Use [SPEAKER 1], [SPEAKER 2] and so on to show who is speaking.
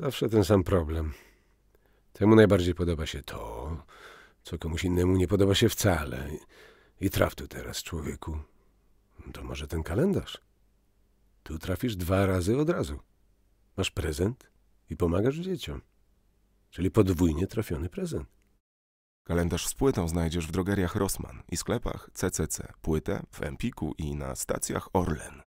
[SPEAKER 1] Zawsze ten sam problem.
[SPEAKER 2] Temu najbardziej podoba się to, co komuś innemu nie podoba się wcale. I traf tu teraz, człowieku. To może ten kalendarz. Tu trafisz dwa razy od razu. Masz prezent i pomagasz dzieciom. Czyli podwójnie trafiony prezent. Kalendarz z płytą znajdziesz w drogeriach Rossmann
[SPEAKER 3] i sklepach CCC, płytę w Empiku i na stacjach Orlen.